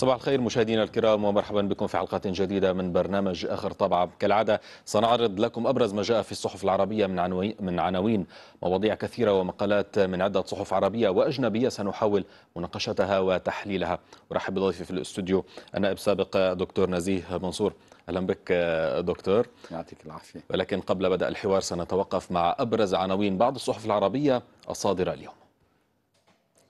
صباح الخير مشاهدينا الكرام ومرحبا بكم في حلقة جديدة من برنامج آخر طبعة كالعادة سنعرض لكم أبرز ما جاء في الصحف العربية من, من عناوين مواضيع كثيرة ومقالات من عدة صحف عربية وأجنبية سنحاول مناقشتها وتحليلها أرحب بضيفي في الاستوديو النائب السابق دكتور نزيه منصور اهلا بك دكتور يعطيك العافيه ولكن قبل بدء الحوار سنتوقف مع ابرز عناوين بعض الصحف العربيه الصادره اليوم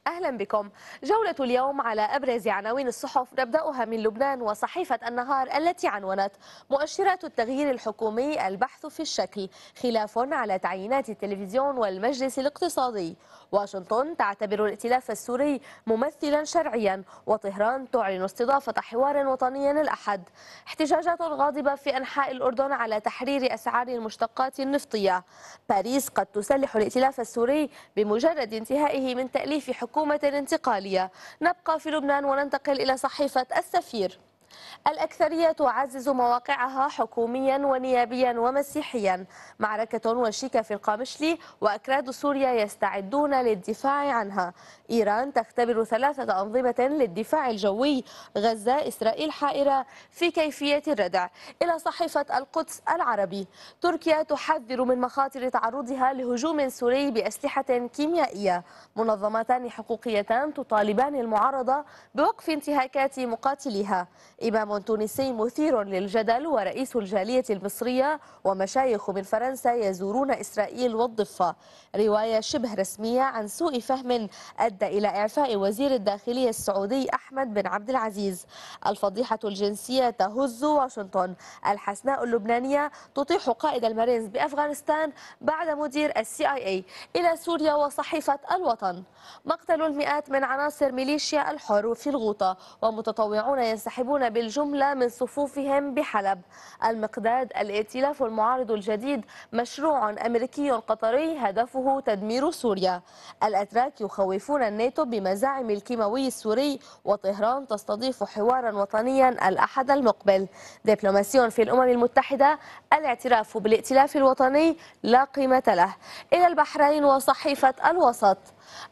أهلا بكم جولة اليوم على أبرز عناوين الصحف نبدأها من لبنان وصحيفة النهار التي عنونت مؤشرات التغيير الحكومي البحث في الشكل خلاف على تعيينات التلفزيون والمجلس الاقتصادي واشنطن تعتبر الائتلاف السوري ممثلا شرعيا وطهران تعلن استضافة حوار وطني الأحد احتجاجات غاضبة في أنحاء الأردن على تحرير أسعار المشتقات النفطية باريس قد تسلح الائتلاف السوري بمجرد انتهائه من تأليف حكومة انتقالية نبقى في لبنان وننتقل إلى صحيفة السفير الأكثرية تعزز مواقعها حكوميا ونيابيا ومسيحيا معركة وشيكة في القامشلي وأكراد سوريا يستعدون للدفاع عنها إيران تختبر ثلاثة أنظمة للدفاع الجوي غزة إسرائيل حائرة في كيفية الردع إلى صحيفة القدس العربي تركيا تحذر من مخاطر تعرضها لهجوم سوري بأسلحة كيميائية منظمتان حقوقيتان تطالبان المعارضة بوقف انتهاكات مقاتليها إمام تونسي مثير للجدل ورئيس الجالية المصرية ومشايخ من فرنسا يزورون إسرائيل والضفة رواية شبه رسمية عن سوء فهم أدى إلى إعفاء وزير الداخلية السعودي أحمد بن عبد العزيز الفضيحة الجنسية تهز واشنطن الحسناء اللبنانية تطيح قائد المارينز بأفغانستان بعد مدير السي آي إي إلى سوريا وصحيفة الوطن مقتل المئات من عناصر ميليشيا الحر في الغوطة ومتطوعون ينسحبون بالجملة من صفوفهم بحلب المقداد الائتلاف المعارض الجديد مشروع أمريكي قطري هدفه تدمير سوريا الأتراك يخوفون الناتو بمزاعم الكيماوي السوري وطهران تستضيف حوارا وطنيا الأحد المقبل دبلوماسي في الأمم المتحدة الاعتراف بالائتلاف الوطني لا قيمة له إلى البحرين وصحيفة الوسط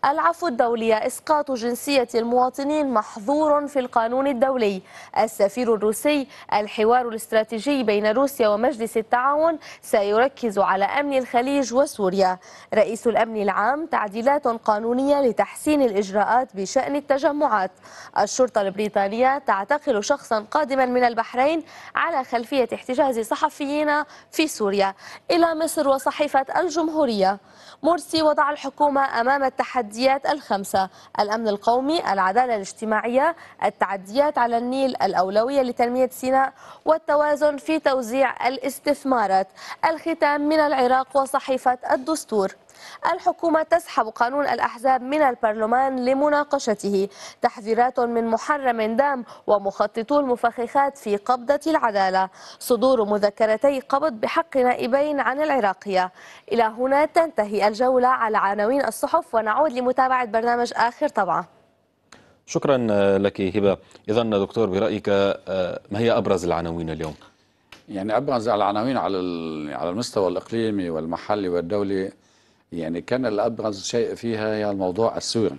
العفو الدولي إسقاط جنسية المواطنين محظور في القانون الدولي السفير الروسي الحوار الاستراتيجي بين روسيا ومجلس التعاون سيركز على أمن الخليج وسوريا رئيس الأمن العام تعديلات قانونية لتحسين الإجراءات بشأن التجمعات الشرطة البريطانية تعتقل شخصا قادما من البحرين على خلفية احتجاز صحفيين في سوريا إلى مصر وصحيفة الجمهورية مرسي وضع الحكومة أمام التحدي التحديات الخمسة الأمن القومي العدالة الاجتماعية التعديات على النيل الأولوية لتنمية سيناء والتوازن في توزيع الاستثمارات الختام من العراق وصحيفة الدستور الحكومة تسحب قانون الأحزاب من البرلمان لمناقشته تحذيرات من محرم دام ومخططو المفخخات في قبضة العدالة صدور مذكرتي قبض بحق نائبين عن العراقية إلى هنا تنتهي الجولة على عناوين الصحف ونعود لمتابعة برنامج آخر طبعه شكرا لك هبه اذا دكتور برايك آه، ما هي ابرز العناوين اليوم يعني ابرز العناوين على على المستوى الاقليمي والمحلي والدولي يعني كان الأبرز شيء فيها هي الموضوع السوري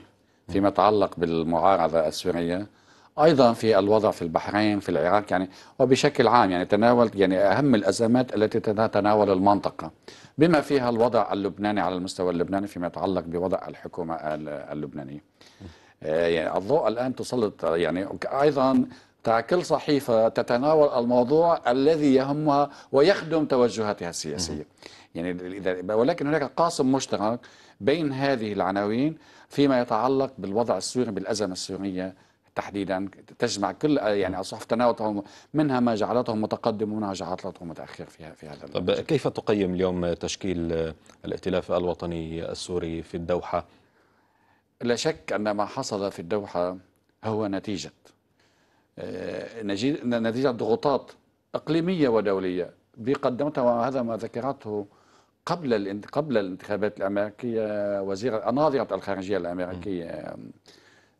فيما يتعلق بالمعارضة السورية أيضا في الوضع في البحرين في العراق يعني وبشكل عام يعني تناول يعني أهم الأزمات التي تتناول المنطقة بما فيها الوضع اللبناني على المستوى اللبناني فيما يتعلق بوضع الحكومة اللبنانية آه، يعني الضوء الآن تسلط يعني أيضا كل صحيفة تتناول الموضوع الذي يهمها ويخدم توجهاتها السياسية يعني إذا ولكن هناك قاسم مشترك بين هذه العناوين فيما يتعلق بالوضع السوري بالأزمة السورية تحديدا تجمع كل يعني اصحاب تناوتهم منها ما جعلتهم متقدم ومنها جعلتهم متاخر في في هذا طب كيف تقيم اليوم تشكيل الائتلاف الوطني السوري في الدوحه؟ لا شك ان ما حصل في الدوحه هو نتيجه آه، نتيجه ضغوطات اقليميه ودوليه بقدمتها وهذا ما ذكرته قبل قبل الانتخابات الامريكيه وزيره ناظره الخارجيه الامريكيه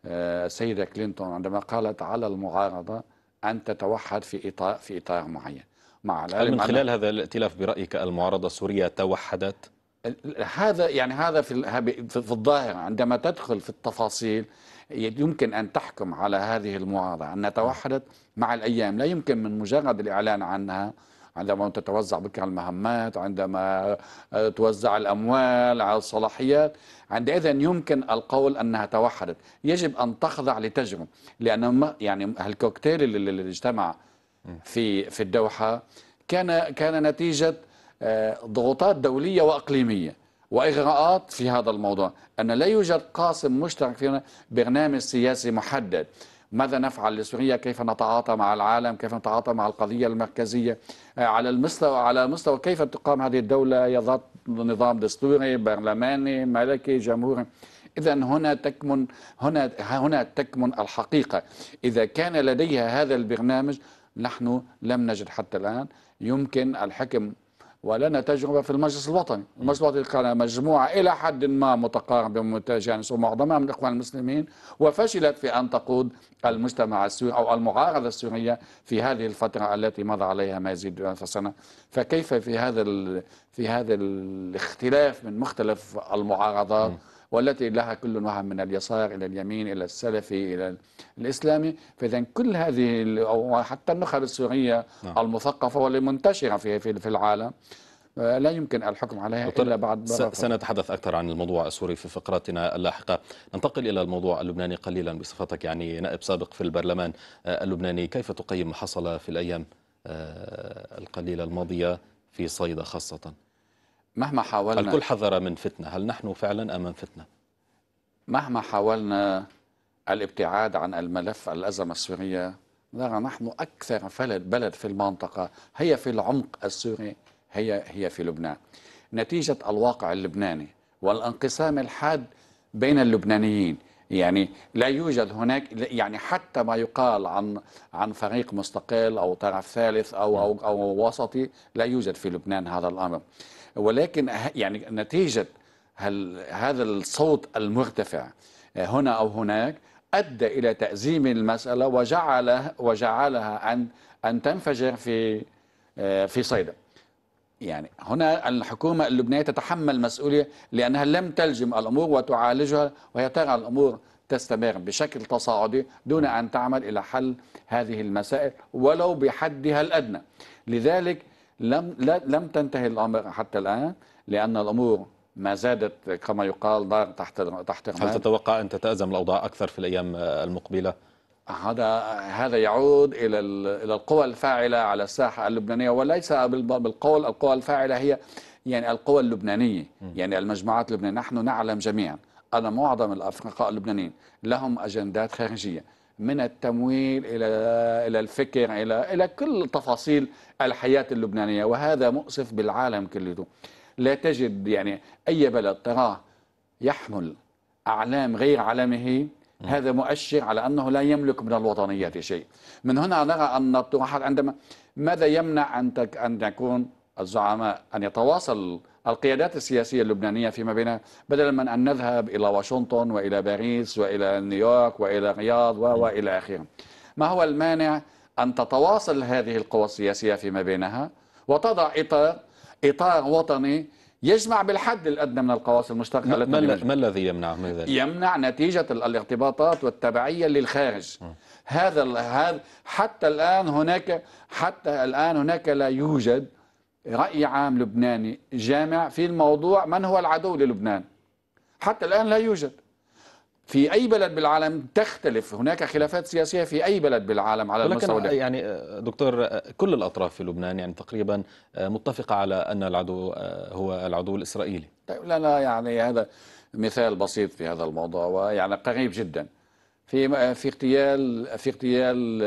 السيده آه، كلينتون عندما قالت على المعارضه ان تتوحد في اطار في اطار معين مع هل من خلال هذا الائتلاف برايك المعارضه السوريه توحدت؟ هذا يعني هذا في في الظاهر عندما تدخل في التفاصيل يمكن ان تحكم على هذه المعارضه انها توحدت مع الايام لا يمكن من مجرد الاعلان عنها عندما تتوزع بك المهمات عندما آه، توزع الأموال على الصلاحيات عندئذ يمكن القول أنها توحدت يجب أن تخضع لتجربة لأن يعني الكوكتيل اللي اجتمع في في الدوحة كان كان نتيجة آه، ضغوطات دولية وأقليمية وإغراءات في هذا الموضوع أن لا يوجد قاسم مشترك فينا برنامج سياسي محدد ماذا نفعل لسوريا كيف نتعاطى مع العالم كيف نتعاطى مع القضية المركزية آه، على المستوى على مستوى كيف تقام هذه الدولة يضط نظام دستوري برلماني ملكي جمهوري إذا هنا تكمن هنا هنا تكمن الحقيقة إذا كان لديها هذا البرنامج نحن لم نجد حتى الآن يمكن الحكم ولنا تجربة في المجلس الوطني المجلس الوطني كان مجموعة إلى حد ما متقاربة ومتجانسة ومعظمها من الإخوان المسلمين وفشلت في أن تقود المجتمع السوري أو المعارضة السورية في هذه الفترة التي مضى عليها ما يزيد ألف سنة فكيف في هذا في هذا الاختلاف من مختلف المعارضات م. والتي لها كل نوع من اليسار إلى اليمين إلى السلفي إلى الإسلامي فإذا كل هذه وحتى النخب السورية نعم. المثقفة واللي منتشرة في, في العالم آه، لا يمكن الحكم عليها إلا بعد سنتحدث أكثر عن الموضوع السوري في فقراتنا اللاحقة ننتقل إلى الموضوع اللبناني قليلا بصفتك يعني نائب سابق في البرلمان آه، اللبناني كيف تقيم ما حصل في الأيام آه، القليلة الماضية في صيدا خاصة مهما حاولنا الكل حذر من فتنة هل نحن فعلا أمام فتنة؟ مهما حاولنا الابتعاد عن الملف الأزمة السورية نرى نحن أكثر فلد بلد في المنطقة هي في العمق السوري هي هي في لبنان نتيجة الواقع اللبناني والانقسام الحاد بين اللبنانيين يعني لا يوجد هناك يعني حتى ما يقال عن عن فريق مستقل او طرف ثالث او او, أو وسطي لا يوجد في لبنان هذا الامر ولكن أه- يعني نتيجة هذا الصوت المرتفع أه، هنا أو هناك أدى إلى تأزيم المسألة وجعلها وجعلها أن أن تنفجر في أه، في صيدا يعني هنا الحكومة اللبنانية تتحمل مسؤولية لأنها لم تلجم الأمور وتعالجها وهي ترى الأمور تستمر بشكل تصاعدي دون أن تعمل إلى حل هذه المسائل ولو بحدها الأدنى لذلك لم لم تنتهي الامر حتى الان لان الامور ما زادت كما يقال نار تحت تحت هل تتوقع ان تتازم الاوضاع اكثر في الايام المقبله؟ هذا هذا يعود الى الى القوى الفاعله على الساحه اللبنانيه وليس بالقول القوى الفاعله هي يعني القوى اللبنانيه يعني المجموعات اللبنانيه نحن نعلم جميعا ان معظم الافرقاء اللبنانيين لهم اجندات خارجيه من التمويل إلى إلى الفكر إلى إلى كل تفاصيل الحياة اللبنانية وهذا مؤسف بالعالم كله لا تجد يعني أي بلد تراه يحمل أعلام غير علمه هذا مؤشر على أنه لا يملك من الوطنية شيء من هنا نرى أن الطروحات عندما ماذا يمنع أن أن يكون الزعماء أن يتواصل القيادات السياسية اللبنانية فيما بينها بدلا من أن نذهب إلى واشنطن وإلى باريس وإلى نيويورك وإلى الرياض وإلى آخره ما هو المانع أن تتواصل هذه القوى السياسية فيما بينها وتضع إطار إطار وطني يجمع بالحد الادنى من القواسم المشتركه ما, ما الذي يمنع من ذلك؟ يمنع نتيجه الارتباطات والتبعيه للخارج هذا هذا حتى الان هناك حتى الان هناك لا يوجد رأي عام لبناني جامع في الموضوع من هو العدو للبنان حتى الآن لا يوجد في أي بلد بالعالم تختلف هناك خلافات سياسية في أي بلد بالعالم على المستوى يعني دكتور كل الأطراف في لبنان يعني تقريبا متفقة على أن العدو هو العدو الإسرائيلي طيب لا لا يعني هذا مثال بسيط في هذا الموضوع ويعني قريب جدا في في اغتيال في اغتيال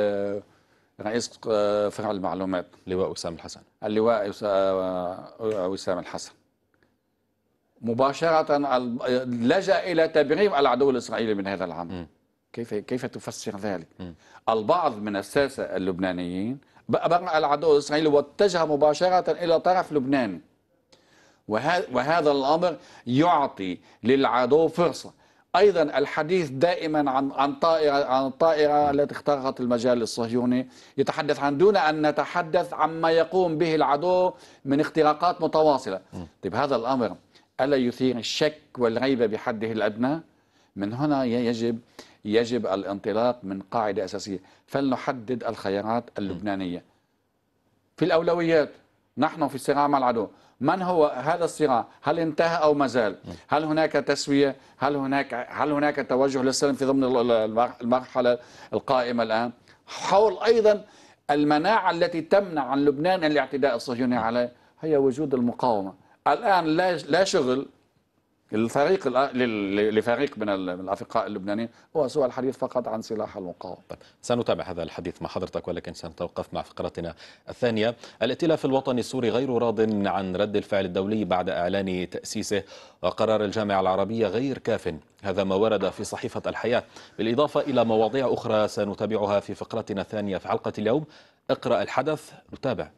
رئيس آه، فرع المعلومات لواء وسام الحسن اللواء آه، آه، وسام الحسن مباشرة لجأ إلى تبريم العدو الإسرائيلي من هذا العمل كيف كيف تفسر ذلك؟ م. البعض من الساسة اللبنانيين برأ العدو الإسرائيلي واتجه مباشرة إلى طرف لبناني وهذا الأمر يعطي للعدو فرصة ايضا الحديث دائما عن عن طائره عن الطائره التي اخترقت المجال الصهيوني يتحدث عن دون ان نتحدث عما يقوم به العدو من اختراقات متواصله. طيب هذا الامر الا يثير الشك والريبه بحده الادنى؟ من هنا يجب يجب الانطلاق من قاعده اساسيه، فلنحدد الخيارات اللبنانيه. في الاولويات نحن في صراع مع العدو من هو هذا الصراع هل انتهى أو ما زال هل هناك تسوية هل هناك هل هناك توجه للسلم في ضمن المرحلة القائمة الآن حول أيضا المناعة التي تمنع عن لبنان الاعتداء الصهيوني عليه هي وجود المقاومة الآن لا شغل الفريق لفريق من الأفقاء اللبنانيين هو سوى الحديث فقط عن سلاح المقاومة سنتابع هذا الحديث مع حضرتك ولكن سنتوقف مع فقرتنا الثانية الائتلاف الوطني السوري غير راض عن رد الفعل الدولي بعد إعلان تأسيسه وقرار الجامعة العربية غير كاف هذا ما ورد في صحيفة الحياة بالإضافة إلى مواضيع أخرى سنتابعها في فقرتنا الثانية في حلقة اليوم اقرأ الحدث نتابع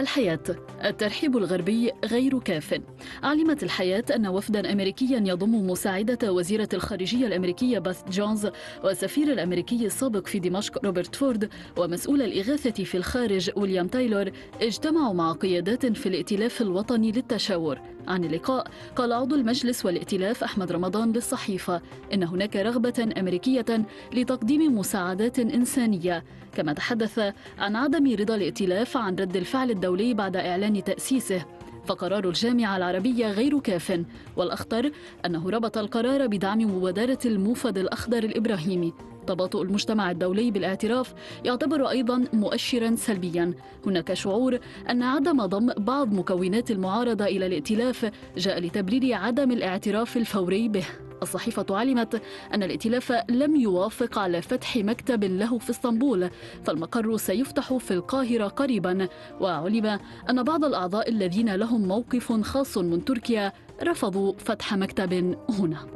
الحياة الترحيب الغربي غير كاف علمت الحياة أن وفدا أمريكيا يضم مساعدة وزيرة الخارجية الأمريكية باث جونز وسفير الأمريكي السابق في دمشق روبرت فورد ومسؤول الإغاثة في الخارج ويليام تايلور اجتمعوا مع قيادات في الائتلاف الوطني للتشاور عن اللقاء قال عضو المجلس والائتلاف أحمد رمضان للصحيفة إن هناك رغبة أمريكية لتقديم مساعدات إنسانية كما تحدث عن عدم رضا الائتلاف عن رد الفعل الدولي بعد إعلان تأسيسه فقرار الجامعة العربية غير كاف والأخطر أنه ربط القرار بدعم مبادرة الموفد الأخضر الإبراهيمي تباطؤ المجتمع الدولي بالاعتراف يعتبر أيضا مؤشرا سلبيا هناك شعور أن عدم ضم بعض مكونات المعارضة إلى الائتلاف جاء لتبرير عدم الاعتراف الفوري به الصحيفة علمت أن الائتلاف لم يوافق على فتح مكتب له في اسطنبول فالمقر سيفتح في القاهرة قريبا وعلم أن بعض الأعضاء الذين لهم موقف خاص من تركيا رفضوا فتح مكتب هنا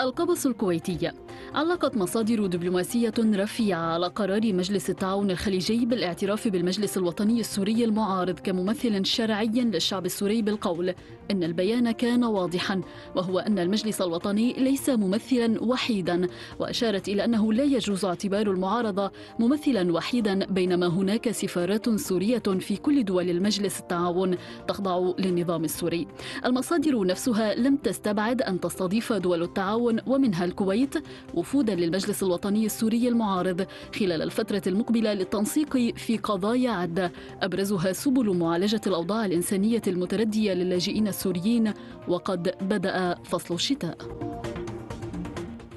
القبص الكويتي علقت مصادر دبلوماسية رفيعة على قرار مجلس التعاون الخليجي بالاعتراف بالمجلس الوطني السوري المعارض كممثل شرعي للشعب السوري بالقول إن البيان كان واضحا وهو أن المجلس الوطني ليس ممثلا وحيدا وأشارت إلى أنه لا يجوز اعتبار المعارضة ممثلا وحيدا بينما هناك سفارات سورية في كل دول المجلس التعاون تخضع للنظام السوري المصادر نفسها لم تستبعد أن تستضيف دول التعاون التعاون ومنها الكويت وفودا للمجلس الوطني السوري المعارض خلال الفترة المقبلة للتنسيق في قضايا عدة أبرزها سبل معالجة الأوضاع الإنسانية المتردية للاجئين السوريين وقد بدأ فصل الشتاء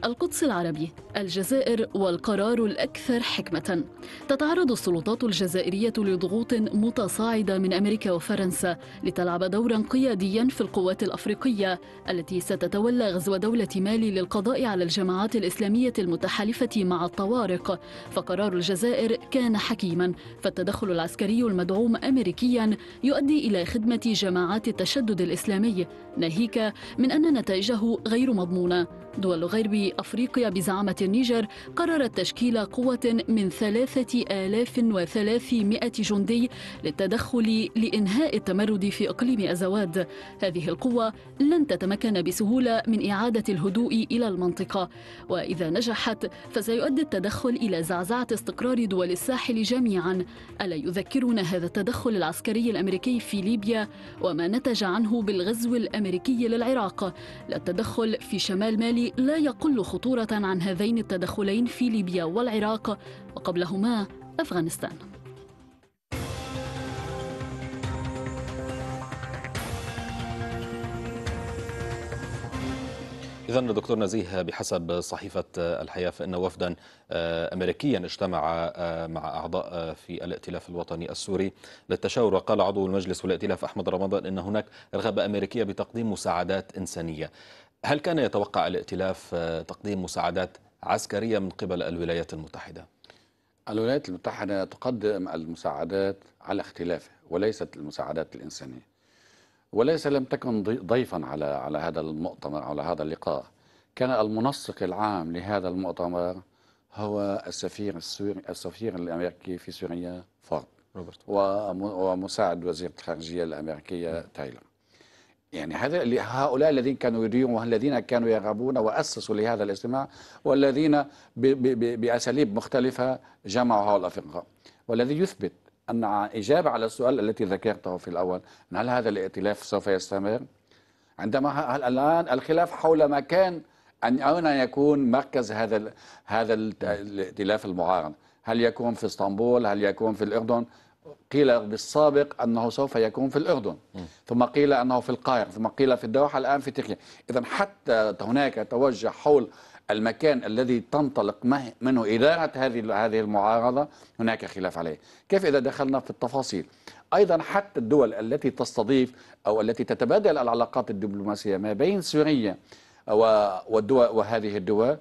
القدس العربي الجزائر والقرار الأكثر حكمة تتعرض السلطات الجزائرية لضغوط متصاعدة من أمريكا وفرنسا لتلعب دورا قياديا في القوات الأفريقية التي ستتولى غزو دولة مالي للقضاء على الجماعات الإسلامية المتحالفة مع الطوارق فقرار الجزائر كان حكيما فالتدخل العسكري المدعوم أمريكيا يؤدي إلى خدمة جماعات التشدد الإسلامي ناهيك من أن نتائجه غير مضمونة دول غرب أفريقيا بزعامة النيجر قررت تشكيل قوة من 3300 جندي للتدخل لإنهاء التمرد في إقليم أزواد هذه القوة لن تتمكن بسهولة من إعادة الهدوء إلى المنطقة وإذا نجحت فسيؤدي التدخل إلى زعزعة استقرار دول الساحل جميعا ألا يذكرنا هذا التدخل العسكري الأمريكي في ليبيا وما نتج عنه بالغزو الأمريكي للعراق لا التدخل في شمال مالي لا يقل خطورة عن هذين التدخلين في ليبيا والعراق وقبلهما أفغانستان إذا دكتور نزيه بحسب صحيفة الحياة فإن وفدا آه، أمريكيا اجتمع آه، مع أعضاء آه، في الائتلاف الوطني السوري للتشاور وقال عضو المجلس والائتلاف أحمد رمضان إن هناك رغبة أمريكية بتقديم مساعدات إنسانية هل كان يتوقع الائتلاف آه، تقديم مساعدات عسكرية من قبل الولايات المتحدة؟ الولايات المتحدة تقدم المساعدات على اختلافه وليست المساعدات الإنسانية وليس لم تكن ضيفا على على هذا المؤتمر على هذا اللقاء كان المنسق العام لهذا المؤتمر هو السفير السوري السفير الامريكي في سوريا فورد روبرت ومساعد وزير الخارجيه الامريكيه تايلر يعني هذا هؤلاء الذين كانوا يريدون والذين كانوا يرغبون واسسوا لهذا الاجتماع والذين باساليب مختلفه جمعوا هؤلاء الافرقاء والذي يثبت ان اجابه على السؤال التي ذكرته في الاول هل هذا الائتلاف سوف يستمر؟ عندما الان الخلاف حول ما كان ان اين يكون مركز هذا هذا الائتلاف المعارض؟ هل يكون في اسطنبول؟ هل يكون في الاردن؟ قيل بالسابق أنه سوف يكون في الأردن ثم قيل أنه في القاهرة ثم قيل في الدوحة الآن في تركيا إذا حتى هناك توجه حول المكان الذي تنطلق منه إدارة هذه هذه المعارضة هناك خلاف عليه كيف إذا دخلنا في التفاصيل أيضا حتى الدول التي تستضيف أو التي تتبادل العلاقات الدبلوماسية ما بين سوريا والدول وهذه الدول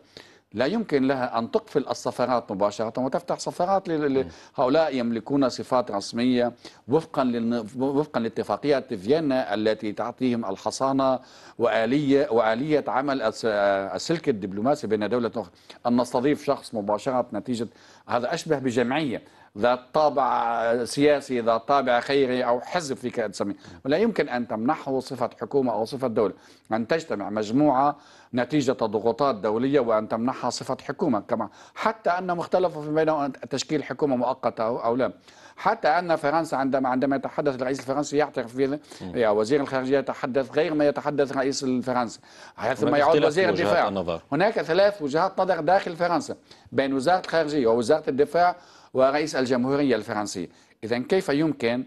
لا يمكن لها أن تقفل السفارات مباشرة وتفتح سفارات لهؤلاء يملكون صفات رسمية وفقا وفقا لاتفاقيات فيينا التي تعطيهم الحصانة وآلية وآلية عمل السلك الدبلوماسي بين دولة أخرى أن نستضيف شخص مباشرة نتيجة هذا أشبه بجمعية ذات طابع سياسي ذات طابع خيري أو حزب فيك تسميه ولا يمكن أن تمنحه صفة حكومة أو صفة دولة أن تجتمع مجموعة نتيجة ضغوطات دولية وأن تمنحها صفة حكومة كما حتى أن مختلفوا في بينهم تشكيل حكومة مؤقتة أو لا حتى أن فرنسا عندما عندما يتحدث الرئيس الفرنسي يعترف به يعني وزير الخارجية يتحدث غير ما يتحدث الرئيس الفرنسي حيث ما يعود وزير الدفاع النظر. هناك ثلاث وجهات نظر داخل فرنسا بين وزارة الخارجية ووزارة الدفاع ورئيس الجمهورية الفرنسي إذا كيف يمكن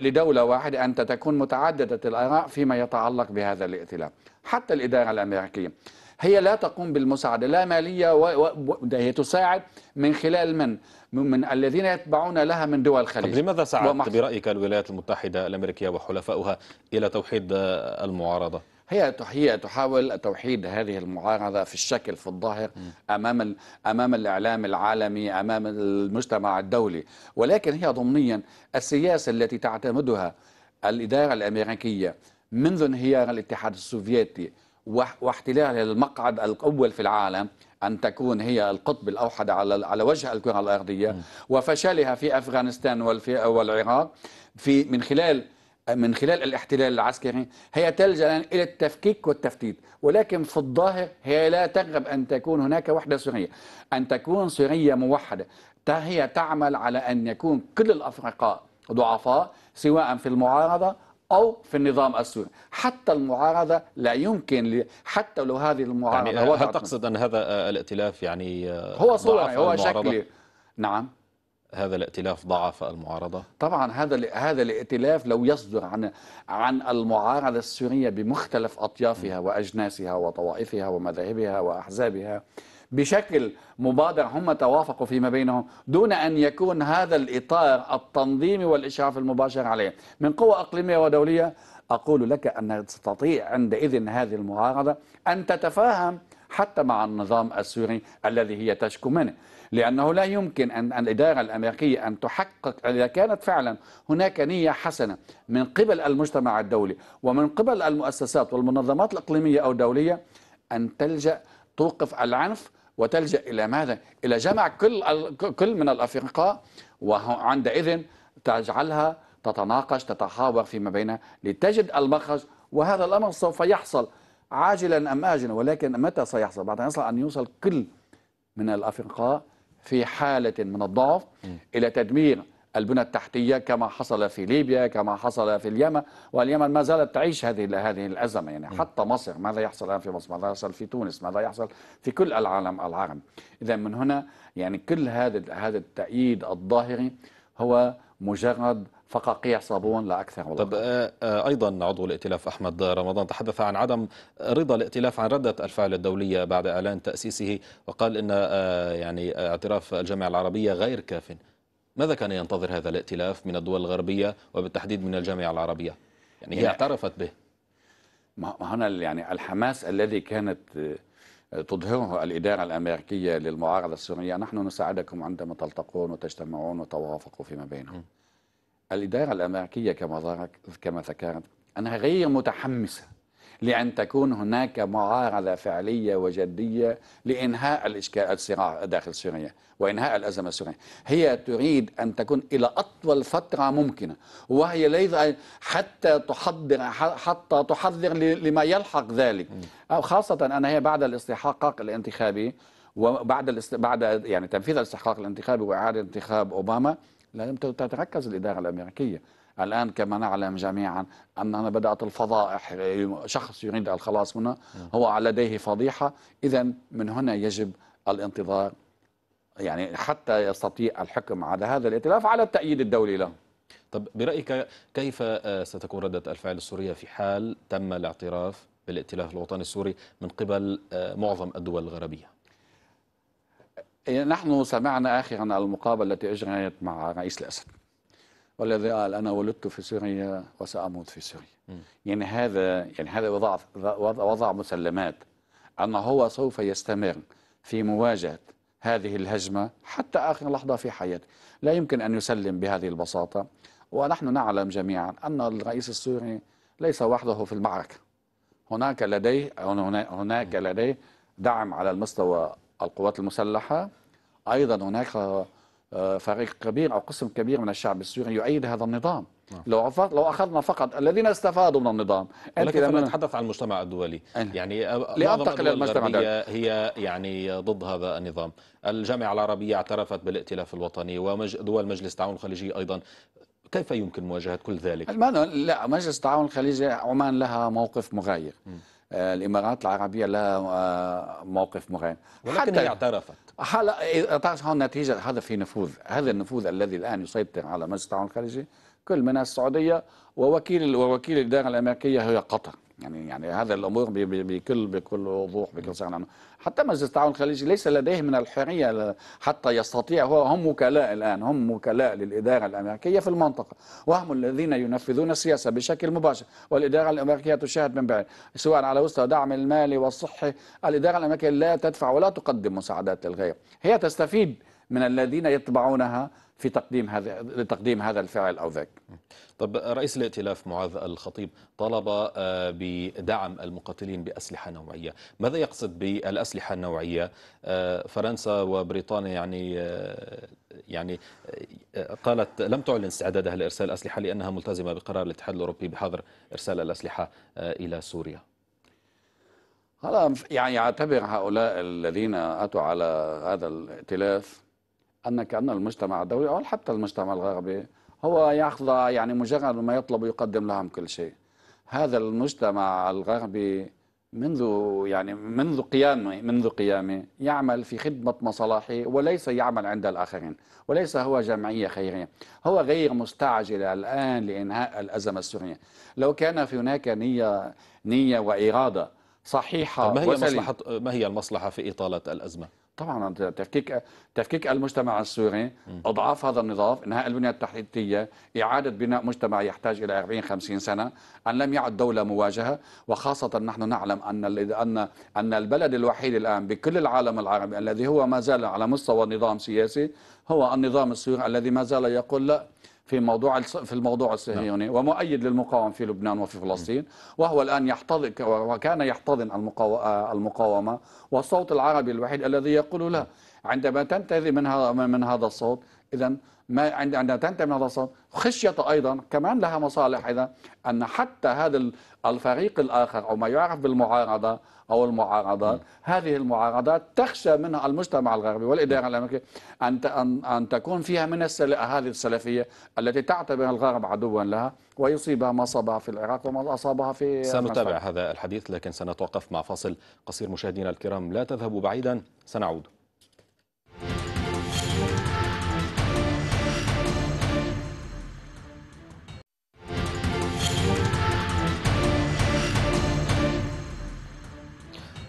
لدولة واحدة أن تكون متعددة الآراء فيما يتعلق بهذا الائتلاف حتى الإدارة الأمريكية هي لا تقوم بالمساعدة لا مالية و... و... هي تساعد من خلال من من الذين يتبعون لها من دول الخليج لماذا سعت ومح... برأيك الولايات المتحدة الأمريكية وحلفاؤها إلى توحيد المعارضة؟ هي هي تحاول توحيد هذه المعارضه في الشكل في الظاهر امام امام الاعلام العالمي امام المجتمع الدولي ولكن هي ضمنيا السياسه التي تعتمدها الاداره الامريكيه منذ انهيار الاتحاد السوفيتي واحتلالها المقعد الاول في العالم أن تكون هي القطب الأوحد على على وجه الكرة الأرضية وفشلها في أفغانستان والعراق في من خلال من خلال الاحتلال العسكري هي تلجأ إلى التفكيك والتفتيت ولكن في الظاهر هي لا ترغب أن تكون هناك وحدة سورية أن تكون سوريا موحدة هي تعمل على أن يكون كل الأفرقاء ضعفاء سواء في المعارضة أو في النظام السوري حتى المعارضة لا يمكن حتى لو هذه المعارضة يعني هل تقصد أن هذا الائتلاف يعني آه، هو صوري هو شكلي نعم هذا الائتلاف ضعف المعارضة؟ طبعا هذا هذا الائتلاف لو يصدر عن عن المعارضة السورية بمختلف أطيافها وأجناسها وطوائفها ومذاهبها وأحزابها بشكل مبادر هم توافقوا فيما بينهم دون أن يكون هذا الإطار التنظيمي والإشراف المباشر عليه من قوى أقليمية ودولية أقول لك أن تستطيع عندئذ هذه المعارضة أن تتفاهم حتى مع النظام السوري الذي هي تشكو منه لأنه لا يمكن أن الإدارة الأمريكية أن تحقق إذا كانت فعلا هناك نية حسنة من قبل المجتمع الدولي ومن قبل المؤسسات والمنظمات الإقليمية أو الدولية أن تلجأ توقف العنف وتلجأ إلى ماذا؟ إلى جمع كل كل من الأفرقاء وعندئذ تجعلها تتناقش تتحاور فيما بينها لتجد المخرج وهذا الأمر سوف يحصل عاجلا أم آجلا ولكن متى سيحصل؟ بعد أن يصل أن يوصل كل من الأفرقاء في حالة من الضعف إلى تدمير البنى التحتية كما حصل في ليبيا كما حصل في اليمن واليمن ما زالت تعيش هذه هذه الأزمة يعني حتى مصر ماذا يحصل الآن في مصر ماذا يحصل في تونس ماذا يحصل في كل العالم العربي إذا من هنا يعني كل هذا هذا التأييد الظاهري هو مجرد فقاقيع صابون لا أكثر ولا طب آه، آه، أيضا عضو الائتلاف أحمد رمضان تحدث عن عدم رضا الائتلاف عن ردة الفعل الدولية بعد إعلان تأسيسه وقال إن آه، يعني اعتراف الجامعة العربية غير كاف ماذا كان ينتظر هذا الائتلاف من الدول الغربية وبالتحديد من الجامعة العربية يعني هي يعني اعترفت به ما هنا يعني الحماس الذي كانت تظهره الإدارة الأمريكية للمعارضة السورية نحن نساعدكم عندما تلتقون وتجتمعون وتوافقوا فيما بينهم الإدارة الأمريكية كما كما ذكرت أنها غير متحمسة لأن تكون هناك معارضة فعلية وجدية لإنهاء الإشكال الصراع داخل سوريا وإنهاء الأزمة السورية هي تريد أن تكون إلى أطول فترة ممكنة وهي ليس حتى تحضر حتى تحضر لما يلحق ذلك أو خاصة أن هي بعد الاستحقاق الانتخابي وبعد بعد يعني تنفيذ الاستحقاق الانتخابي وإعادة انتخاب أوباما لم تتركز الإدارة الأمريكية الآن كما نعلم جميعا أننا بدأت الفضائح شخص يريد الخلاص منها نعم. هو لديه فضيحة إذا من هنا يجب الانتظار يعني حتى يستطيع الحكم على هذا الائتلاف على التأييد الدولي له طب برأيك كيف آه، ستكون ردة الفعل السورية في حال تم الاعتراف بالائتلاف الوطني السوري من قبل آه، معظم الدول الغربية إيه، نحن سمعنا آخرا المقابلة التي أجريت مع رئيس الأسد والذي قال أنا ولدت في سوريا وسأموت في سوريا م. يعني هذا يعني هذا وضع وضع مسلمات أنه هو سوف يستمر في مواجهة هذه الهجمة حتى آخر لحظة في حياته لا يمكن أن يسلم بهذه البساطة ونحن نعلم جميعا أن الرئيس السوري ليس وحده في المعركة هناك لديه هناك لديه دعم على المستوى القوات المسلحة أيضا هناك آه، فريق كبير أو قسم كبير من الشعب السوري يؤيد هذا النظام نعم. لو لو اخذنا فقط الذين استفادوا من النظام انت لما نتحدث عن المجتمع الدولي يعني آه، لانتقل المجتمع الدولي هي يعني ضد هذا النظام الجامعه العربيه اعترفت بالائتلاف الوطني ودول مجلس التعاون الخليجي ايضا كيف يمكن مواجهه كل ذلك؟ لا مجلس التعاون الخليجي عمان لها موقف مغاير م. آه، الامارات العربيه لها آه، موقف معين ولكن هي اعترفت حل... هون نتيجه هذا في نفوذ هذا النفوذ الذي الان يسيطر على مجلس التعاون الخارجي كل منها السعوديه ووكيل ووكيل الاداره الامريكيه هي قطر يعني يعني هذا الامور بكل بكل وضوح بكل صراحه عنه حتى مجلس التعاون الخليجي ليس لديه من الحريه حتى يستطيع هو هم وكلاء الان هم وكلاء للاداره الامريكيه في المنطقه وهم الذين ينفذون السياسه بشكل مباشر والاداره الامريكيه تشاهد من بعيد سواء على مستوى دعم المالي والصحي الاداره الامريكيه لا تدفع ولا تقدم مساعدات للغير هي تستفيد من الذين يتبعونها في تقديم هذا لتقديم هذا الفعل او ذاك. طب رئيس الائتلاف معاذ الخطيب طلب آه، بدعم المقاتلين باسلحه نوعيه، ماذا يقصد بالاسلحه النوعيه؟ آه، فرنسا وبريطانيا يعني آه، يعني قالت لم تعلن استعدادها لارسال اسلحه لانها ملتزمه بقرار الاتحاد الاوروبي بحظر ارسال الاسلحه الى سوريا. يعني يعتبر هؤلاء الذين اتوا على هذا الائتلاف أن كأن المجتمع الدولي أو حتى المجتمع الغربي هو يخضع يعني مجرد ما يطلب يقدم لهم كل شيء هذا المجتمع الغربي منذ يعني منذ قيامه منذ قيامه يعمل في خدمة مصالحه وليس يعمل عند الآخرين وليس هو جمعية خيرية هو غير مستعجل الآن لإنهاء الأزمة السورية لو كان في هناك نية نية وإرادة صحيحة ما هي, مصلحة ما هي المصلحة في إطالة الأزمة؟ طبعا تفكيك تفكيك المجتمع السوري اضعاف هذا النظام انهاء البنيه التحتيه اعاده بناء مجتمع يحتاج الى 40 50 سنه ان لم يعد دوله مواجهه وخاصه نحن نعلم ان ان ان البلد الوحيد الان بكل العالم العربي الذي هو ما زال على مستوى نظام سياسي هو النظام السوري الذي ما زال يقول لا في موضوع في الموضوع الصهيوني نعم. ومؤيد للمقاومه في لبنان وفي نعم. فلسطين وهو الان يحتضن وكان يحتضن المقاومه والصوت العربي الوحيد الذي يقول لا عندما تنتهي من هذا من هذا الصوت اذا ما عندما تنتهي من هذا الصوت خشيه ايضا كمان لها مصالح اذا ان حتى هذا الفريق الاخر او ما يعرف بالمعارضه او المعارضات نعم. هذه المعارضات تخشى منها المجتمع الغربي والاداره نعم. الامريكيه ان ان ان تكون فيها من السل... هذه السلفيه التي تعتبر الغرب عدوا لها ويصيبها ما صابها في العراق وما اصابها في سنتابع هذا الحديث لكن سنتوقف مع فاصل قصير مشاهدينا الكرام لا تذهبوا بعيدا سنعود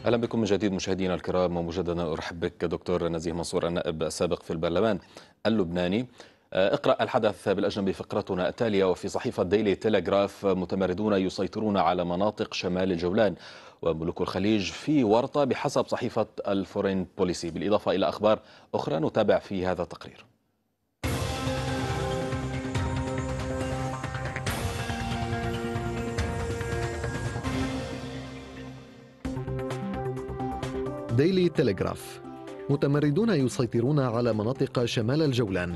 اهلا بكم من جديد مشاهدينا الكرام ومجددا ارحب بك دكتور نزيه منصور النائب السابق في البرلمان اللبناني آه، اقرأ الحدث بالأجنبي فقرتنا التالية وفي صحيفة ديلي تيليغراف متمردون يسيطرون على مناطق شمال الجولان وملوك الخليج في ورطة بحسب صحيفة الفورين بوليسي بالإضافة إلى أخبار أخرى نتابع في هذا التقرير ديلي تيليغراف متمردون يسيطرون على مناطق شمال الجولان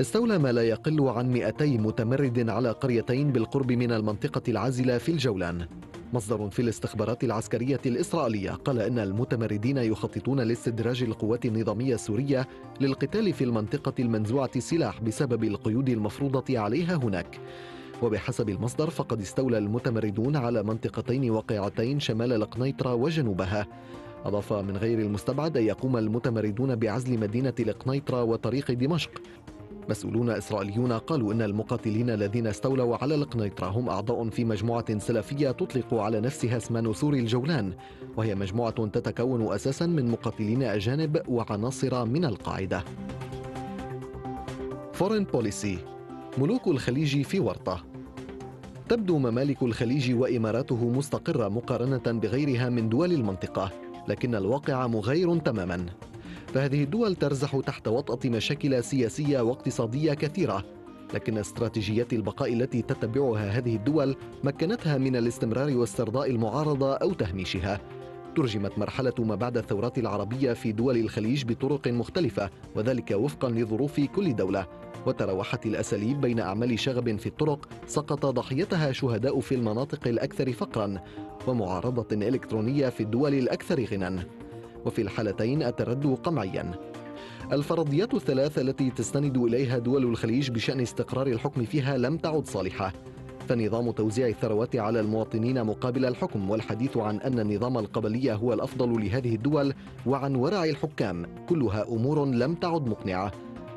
استولى ما لا يقل عن 200 متمرد على قريتين بالقرب من المنطقة العازلة في الجولان مصدر في الاستخبارات العسكرية الإسرائيلية قال إن المتمردين يخططون لاستدراج القوات النظامية السورية للقتال في المنطقة المنزوعة السلاح بسبب القيود المفروضة عليها هناك وبحسب المصدر فقد استولى المتمردون على منطقتين وقيعتين شمال القنيطرة وجنوبها أضاف من غير المستبعد أن يقوم المتمردون بعزل مدينة القنيطرة وطريق دمشق مسؤولون إسرائيليون قالوا إن المقاتلين الذين استولوا على القنيطرة هم أعضاء في مجموعة سلفية تطلق على نفسها اسم نسور الجولان وهي مجموعة تتكون أساسا من مقاتلين أجانب وعناصر من القاعدة فورين بوليسي ملوك الخليج في ورطة تبدو ممالك الخليج وإماراته مستقرة مقارنة بغيرها من دول المنطقة لكن الواقع مغاير تماما فهذه الدول ترزح تحت وطأة مشاكل سياسية واقتصادية كثيرة لكن استراتيجيات البقاء التي تتبعها هذه الدول مكنتها من الاستمرار واسترضاء المعارضة أو تهميشها ترجمت مرحلة ما بعد الثورات العربية في دول الخليج بطرق مختلفة وذلك وفقا لظروف كل دولة وتراوحت الأساليب بين أعمال شغب في الطرق سقط ضحيتها شهداء في المناطق الأكثر فقرا ومعارضة إلكترونية في الدول الأكثر غنى وفي الحالتين الترد قمعيا الفرضيات الثلاث التي تستند إليها دول الخليج بشأن استقرار الحكم فيها لم تعد صالحة فنظام توزيع الثروات على المواطنين مقابل الحكم والحديث عن أن النظام القبلي هو الأفضل لهذه الدول وعن ورع الحكام كلها أمور لم تعد مقنعة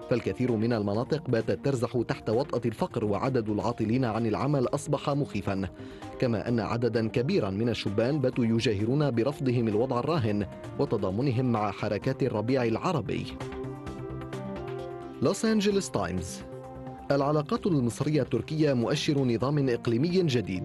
فالكثير من المناطق باتت ترزح تحت وطأة الفقر وعدد العاطلين عن العمل أصبح مخيفا كما أن عددا كبيرا من الشبان باتوا يجاهرون برفضهم الوضع الراهن وتضامنهم مع حركات الربيع العربي لوس أنجلوس تايمز العلاقات المصرية التركية مؤشر نظام إقليمي جديد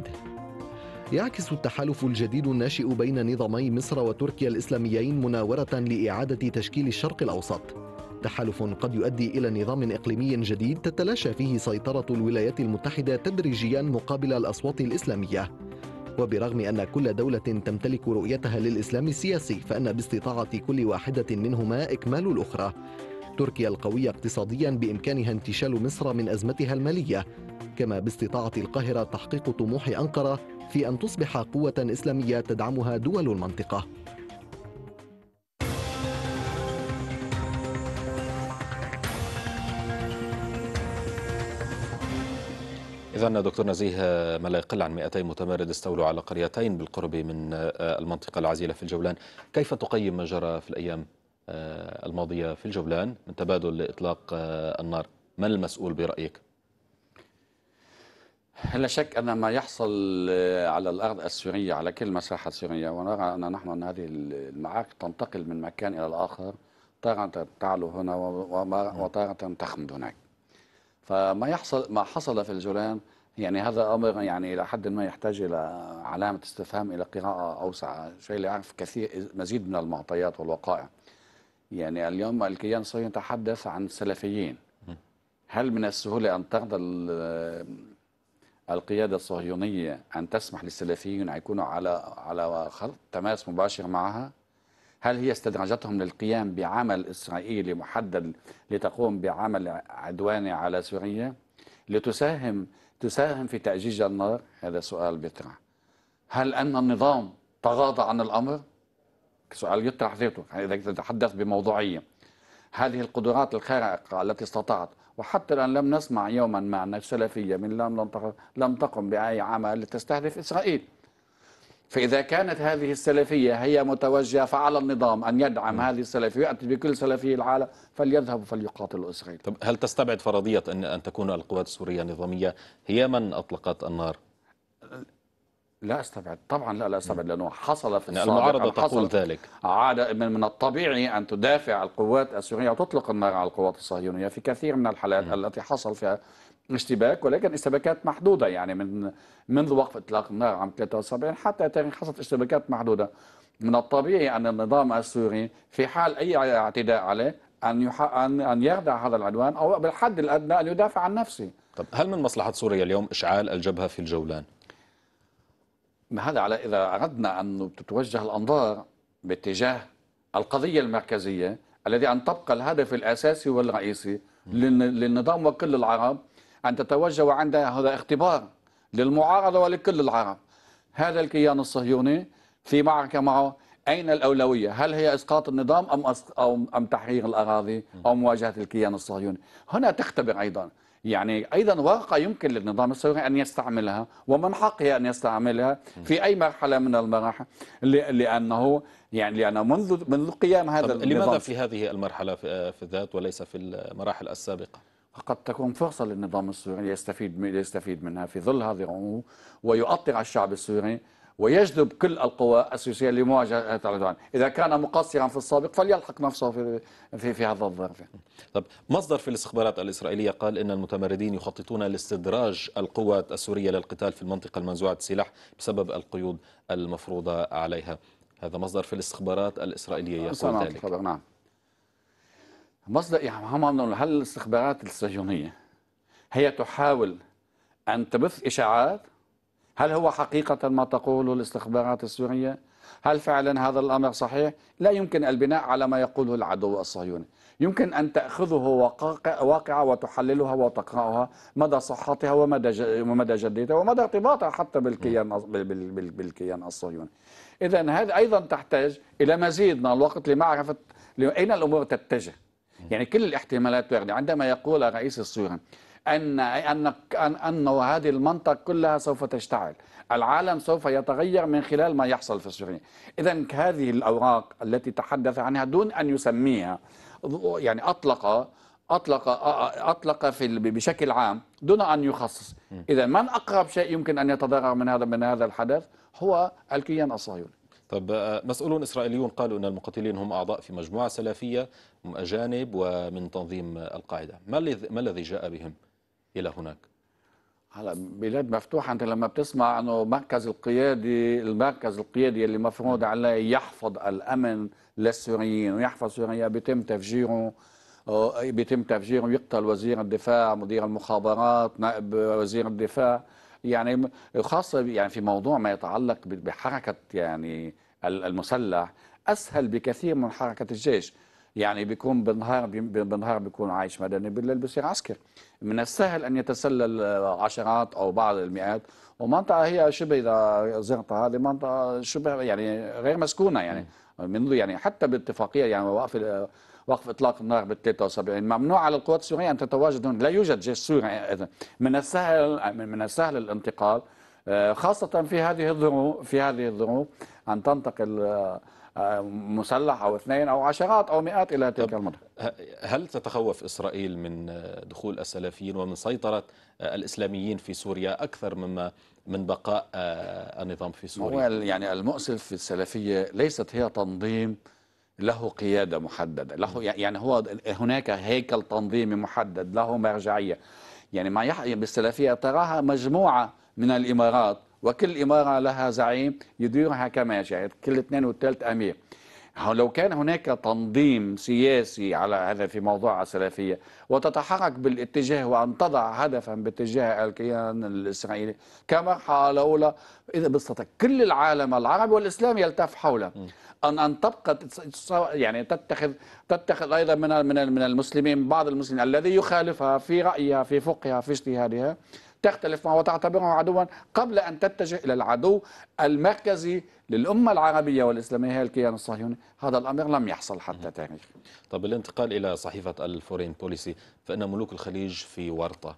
يعكس التحالف الجديد الناشئ بين نظامي مصر وتركيا الإسلاميين مناورة لإعادة تشكيل الشرق الأوسط تحالف قد يؤدي إلى نظام إقليمي جديد تتلاشى فيه سيطرة الولايات المتحدة تدريجيا مقابل الأصوات الإسلامية وبرغم أن كل دولة تمتلك رؤيتها للإسلام السياسي فأن باستطاعة كل واحدة منهما إكمال الأخرى تركيا القوية اقتصاديا بإمكانها انتشال مصر من أزمتها المالية كما باستطاعة القاهرة تحقيق طموح أنقرة في أن تصبح قوة إسلامية تدعمها دول المنطقة إذا دكتور نزيه ما لا يقل عن 200 متمرد استولوا على قريتين بالقرب من آه، المنطقة العزيلة في الجولان كيف تقيم ما جرى في الأيام آه، الماضية في الجولان من تبادل لإطلاق آه، النار من المسؤول برأيك؟ لا شك أن ما يحصل على الأرض السورية على كل مساحة سورية ونرى أن نحن أن هذه المعارك تنتقل من مكان إلى الآخر تارة تعلو هنا وتارة تخمد هناك فما يحصل ما حصل في الجولان يعني هذا امر يعني الى حد ما يحتاج الى علامه استفهام الى قراءه اوسع شيء يعرف كثير مزيد من المعطيات والوقائع يعني اليوم الكيان الصهيوني يتحدث عن السلفيين هل من السهوله ان ترضى القياده الصهيونيه ان تسمح للسلفيين ان يكونوا على على خط تماس مباشر معها هل هي استدرجتهم للقيام بعمل إسرائيلي محدد لتقوم بعمل عدواني على سوريا لتساهم تساهم في تأجيج النار هذا سؤال بيطرح هل أن النظام تغاضى عن الأمر سؤال يطرح ذاته إذا تتحدث بموضوعية هذه القدرات الخارقة التي استطاعت وحتى الآن لم نسمع يوما ما أن السلفية من لم لم تقم بأي عمل لتستهدف إسرائيل فإذا كانت هذه السلفية هي متوجهة فعلى النظام أن يدعم م. هذه السلفية ويأتي بكل سلفي العالم فليذهب فليقاتل إسرائيل طب هل تستبعد فرضية أن, أن تكون القوات السورية النظامية هي من أطلقت النار؟ لا استبعد طبعا لا لا استبعد لانه حصل في السابق المعارضه تقول ذلك عاد من, من الطبيعي ان تدافع القوات السوريه وتطلق النار على القوات الصهيونيه في كثير من الحالات التي حصل فيها اشتباك ولكن اشتباكات محدوده يعني من منذ وقف اطلاق النار عام 73 حتى تاريخ حصلت اشتباكات محدوده من الطبيعي ان النظام السوري في حال اي اعتداء عليه ان يح... ان ان يخضع هذا العدوان او بالحد الادنى ان يدافع عن نفسه. طب هل من مصلحه سوريا اليوم اشعال الجبهه في الجولان؟ ما هذا على اذا اردنا ان تتوجه الانظار باتجاه القضيه المركزيه الذي ان تبقى الهدف الاساسي والرئيسي للنظام وكل العرب أن تتوجه وعند هذا اختبار للمعارضة ولكل العرب هذا الكيان الصهيوني في معركة معه أين الأولوية هل هي إسقاط النظام أم, أو أم تحرير الأراضي أو مواجهة الكيان الصهيوني هنا تختبر أيضا يعني أيضا ورقة يمكن للنظام الصهيوني أن يستعملها ومن حقه أن يستعملها في أي مرحلة من المراحل لأنه يعني لأن منذ منذ قيام هذا النظام لماذا في هذه المرحلة آه، في الذات وليس في المراحل السابقة؟ قد تكون فرصة للنظام السوري يستفيد يستفيد منها في ظل هذه الغموض ويؤطر الشعب السوري ويجذب كل القوى السياسية لمواجهة أردوان إذا كان مقصرا في السابق فليلحق نفسه في, في, في هذا الظرف طب مصدر في الاستخبارات الإسرائيلية قال إن المتمردين يخططون لاستدراج القوات السورية للقتال في المنطقة المنزوعة السلاح بسبب القيود المفروضة عليها هذا مصدر في الاستخبارات الإسرائيلية يقول ذلك نعم مصدر يفهمها يعني هل الاستخبارات الصهيونية هي تحاول أن تبث إشاعات هل هو حقيقة ما تقوله الاستخبارات السورية هل فعلا هذا الأمر صحيح لا يمكن البناء على ما يقوله العدو الصهيوني يمكن أن تأخذه واقعة وتحللها وتقرأها مدى صحتها ومدى ومدى جديتها ومدى ارتباطها حتى بالكيان بالكيان الصهيوني. إذا هذا أيضا تحتاج إلى مزيد من الوقت لمعرفة أين الأمور تتجه. يعني كل الاحتمالات وارده عندما يقول الرئيس السوري ان ان ان هذه المنطقه كلها سوف تشتعل العالم سوف يتغير من خلال ما يحصل في سوريا اذا هذه الاوراق التي تحدث عنها دون ان يسميها يعني اطلق اطلق اطلق في بشكل عام دون ان يخصص اذا من اقرب شيء يمكن ان يتضرر من هذا من هذا الحدث هو الكيان الصهيوني طب آه، مسؤولون إسرائيليون قالوا أن المقاتلين هم أعضاء في مجموعة سلفية هم أجانب ومن تنظيم القاعدة ما الذي جاء بهم إلى هناك؟ هلا بلاد مفتوحة أنت لما بتسمع أنه مركز القيادي المركز القيادي اللي مفروض عليه يحفظ الأمن للسوريين ويحفظ سوريا بيتم تفجيره بيتم تفجيره يقتل وزير الدفاع مدير المخابرات نائب وزير الدفاع يعني خاصه يعني في موضوع ما يتعلق بحركه يعني المسلح اسهل بكثير من حركه الجيش يعني بيكون بالنهار بالنهار بيكون عايش مدني بالليل بيصير عسكري من السهل ان يتسلل عشرات او بعض المئات ومنطقه هي شبه اذا زرتها هذه منطقه شبه يعني غير مسكونه يعني منذ يعني حتى باتفاقيه يعني وقف وقف إطلاق النار بال 73 ممنوع على القوات السورية أن تتواجد هنا لا يوجد جيش سوري من السهل من السهل الانتقال آه، خاصة في هذه الظروف في هذه الظروف أن تنتقل آه، مسلح أو اثنين أو عشرات أو مئات إلى تلك المنطقة هل تتخوف إسرائيل من آه، دخول السلفيين ومن سيطرة الإسلاميين في سوريا أكثر مما من بقاء النظام في سوريا؟ يعني المؤسف في السلفية ليست هي تنظيم له قيادة محددة له يعني هو هناك هيكل تنظيمي محدد له مرجعية يعني ما يحيى بالسلفية تراها مجموعة من الإمارات وكل إمارة لها زعيم يديرها كما يشاء كل اثنين والثالث أمير لو كان هناك تنظيم سياسي على هذا في موضوع السلفية وتتحرك بالاتجاه وأن تضع هدفا باتجاه الكيان الإسرائيلي كمرحلة أولى إذا بستطيع كل العالم العربي والإسلامي يلتف حوله ان ان تبقى يعني تتخذ تتخذ ايضا من من من المسلمين بعض المسلمين الذي يخالفها في رايها في فقهها في اجتهادها تختلف معه وتعتبره عدوا قبل ان تتجه الى العدو المركزي للامه العربيه والاسلاميه هي الكيان الصهيوني، هذا الامر لم يحصل حتى تاريخ. طب الانتقال الى صحيفه الفورين بوليسي فان ملوك الخليج في ورطه.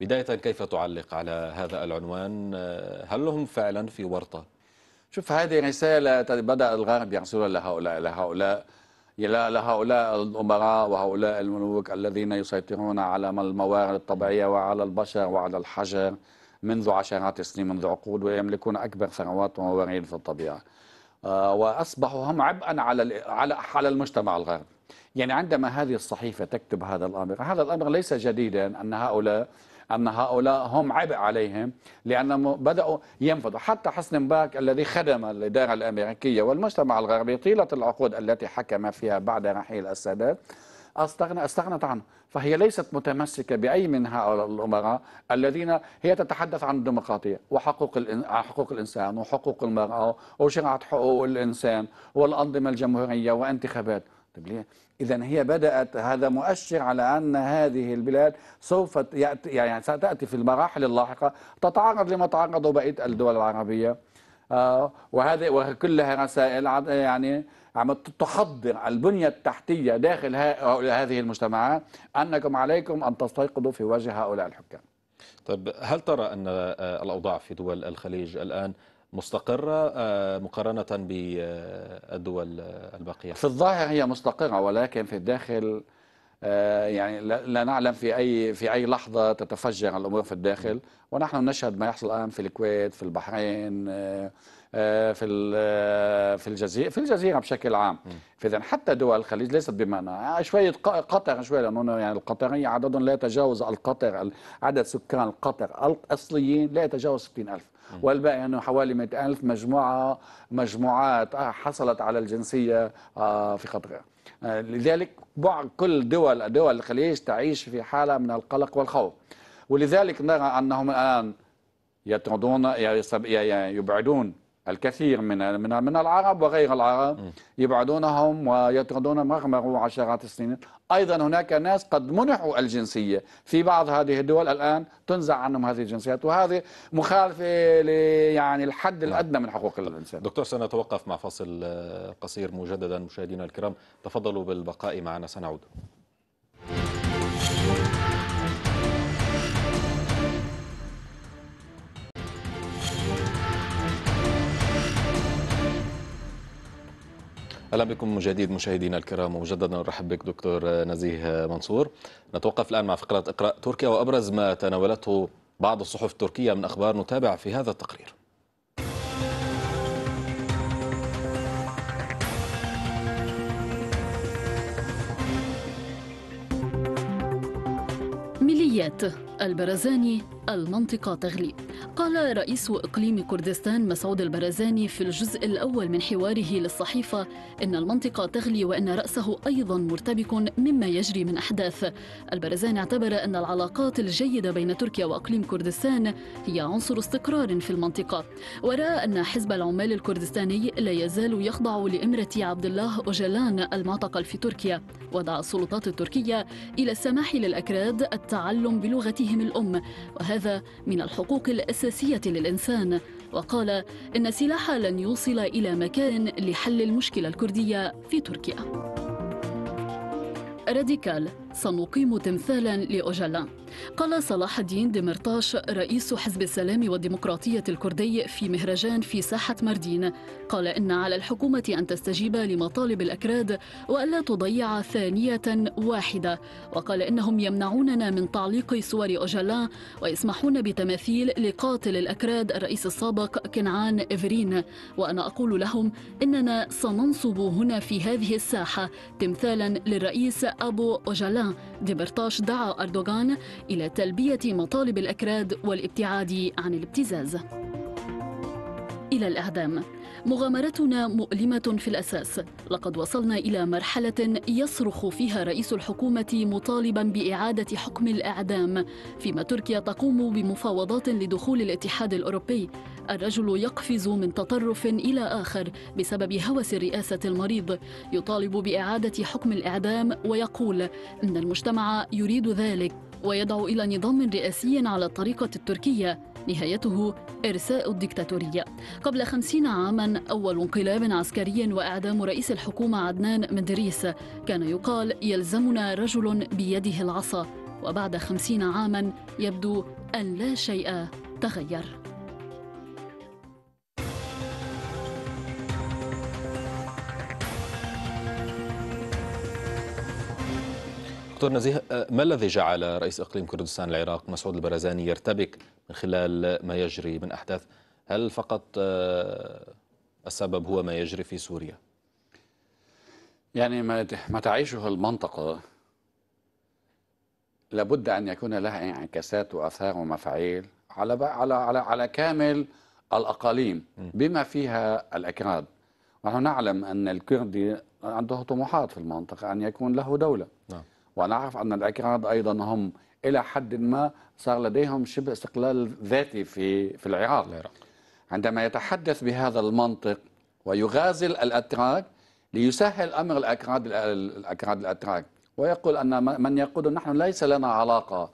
بدايه كيف تعلق على هذا العنوان؟ آه، هل هم فعلا في ورطه؟ شوف هذه رسالة بدأ الغرب يرسلها لهؤلاء لهؤلاء إلى لهؤلاء الأمراء وهؤلاء الملوك الذين يسيطرون على الموارد الطبيعية وعلى البشر وعلى الحجر منذ عشرات السنين منذ عقود ويملكون أكبر ثروات وموارد في الطبيعة آه، وأصبحوا هم عبئا على على المجتمع الغربي يعني عندما هذه الصحيفة تكتب هذا الأمر هذا الأمر ليس جديدا أن هؤلاء أن هؤلاء هم عبء عليهم لأنهم بدأوا ينفذوا حتى حسن مبارك الذي خدم الإدارة الأمريكية والمجتمع الغربي طيلة العقود التي حكم فيها بعد رحيل السادات استغنى استغنت عنه فهي ليست متمسكه باي من هؤلاء الامراء الذين هي تتحدث عن الديمقراطيه وحقوق حقوق الانسان وحقوق المراه وشرعه حقوق الانسان والانظمه الجمهوريه وانتخابات طيب ليه؟ إذا هي بدأت هذا مؤشر على أن هذه البلاد سوف يأتي يعني ستأتي في المراحل اللاحقة تتعرض لما تعرضوا بقية الدول العربية آه، وهذه وكلها رسائل يعني عم تحضر البنية التحتية داخل هذه المجتمعات أنكم عليكم أن تستيقظوا في وجه هؤلاء الحكام طيب هل ترى أن آه، الأوضاع في دول الخليج الآن مستقرة آه، مقارنة بالدول الباقية في الظاهر هي مستقرة ولكن في الداخل آه، يعني لا نعلم في أي في أي لحظة تتفجر الأمور في الداخل ونحن نشهد ما يحصل الآن في الكويت في البحرين آه، في في الجزيرة في الجزيرة بشكل عام فإذا حتى دول الخليج ليست بمعنى شوية قطر شوية لأنه يعني القطرية عددهم لا يتجاوز القطر عدد سكان القطر الأصليين لا يتجاوز 60000 والباقي يعني حوالي 100000 مجموعه مجموعات آه، حصلت على الجنسيه آه، في خطرها آه، لذلك بعض كل دول دول الخليج تعيش في حاله من القلق والخوف ولذلك نرى انهم الان يطردون يبعدون الكثير من من من العرب وغير العرب يبعدونهم ويطردونهم رغم عشرات السنين ايضا هناك ناس قد منحوا الجنسيه في بعض هذه الدول الان تنزع عنهم هذه الجنسيات وهذه مخالفه يعني الحد نعم. الادنى من حقوق الانسان دكتور سنتوقف مع فصل قصير مجددا مشاهدينا الكرام تفضلوا بالبقاء معنا سنعود اهلا بكم جديد مشاهدينا الكرام ومجددا نرحب بك دكتور نزيه منصور نتوقف الان مع فقره اقرا تركيا وابرز ما تناولته بعض الصحف التركيه من اخبار نتابع في هذا التقرير ميليات البرزاني المنطقه تغليب قال رئيس إقليم كردستان مسعود البرزاني في الجزء الأول من حواره للصحيفة إن المنطقة تغلي وإن رأسه أيضا مرتبك مما يجري من أحداث البرزاني اعتبر أن العلاقات الجيدة بين تركيا وإقليم كردستان هي عنصر استقرار في المنطقة ورأى أن حزب العمال الكردستاني لا يزال يخضع لإمرة عبد الله أوجلان المعتقل في تركيا ودعا السلطات التركية إلى السماح للأكراد التعلم بلغتهم الأم وهذا من الحقوق الأساسية الأساسية للإنسان وقال إن السلاح لن يوصل إلى مكان لحل المشكلة الكردية في تركيا راديكال سنقيم تمثالا لأوجلان قال صلاح الدين دمرطاش رئيس حزب السلام والديمقراطية الكردي في مهرجان في ساحة مردين قال إن على الحكومة أن تستجيب لمطالب الأكراد وألا تضيع ثانية واحدة وقال إنهم يمنعوننا من تعليق صور أوجلان ويسمحون بتماثيل لقاتل الأكراد الرئيس السابق كنعان إفرين وأنا أقول لهم إننا سننصب هنا في هذه الساحة تمثالا للرئيس أبو أوجلان ديبرتاش دعا أردوغان إلى تلبية مطالب الأكراد والابتعاد عن الابتزاز إلى الإعدام مغامرتنا مؤلمة في الأساس لقد وصلنا إلى مرحلة يصرخ فيها رئيس الحكومة مطالبا بإعادة حكم الإعدام فيما تركيا تقوم بمفاوضات لدخول الاتحاد الأوروبي الرجل يقفز من تطرف إلى آخر بسبب هوس الرئاسة المريض يطالب بإعادة حكم الإعدام ويقول أن المجتمع يريد ذلك ويدعو إلى نظام رئاسي على الطريقة التركية نهايته إرساء الدكتاتورية قبل خمسين عاما أول انقلاب عسكري وإعدام رئيس الحكومة عدنان مدريس كان يقال يلزمنا رجل بيده العصا وبعد خمسين عاما يبدو أن لا شيء تغير دكتور نزيه آه، ما الذي جعل رئيس إقليم كردستان العراق مسعود البرزاني يرتبك من خلال ما يجري من أحداث هل فقط آه، السبب هو ما يجري في سوريا؟ يعني ما ما تعيشه المنطقة لابد أن يكون لها انعكاسات وأثار ومفاعيل على على على على كامل الأقاليم بما فيها الأكراد ونحن نعلم أن الكردي عنده طموحات في المنطقة أن يكون له دولة ونعرف أن الأكراد أيضا هم إلى حد ما صار لديهم شبه استقلال ذاتي في في العراق عندما يتحدث بهذا المنطق ويغازل الأتراك ليسهل أمر الأكراد الأكراد الأتراك ويقول أن من يقول نحن ليس لنا علاقة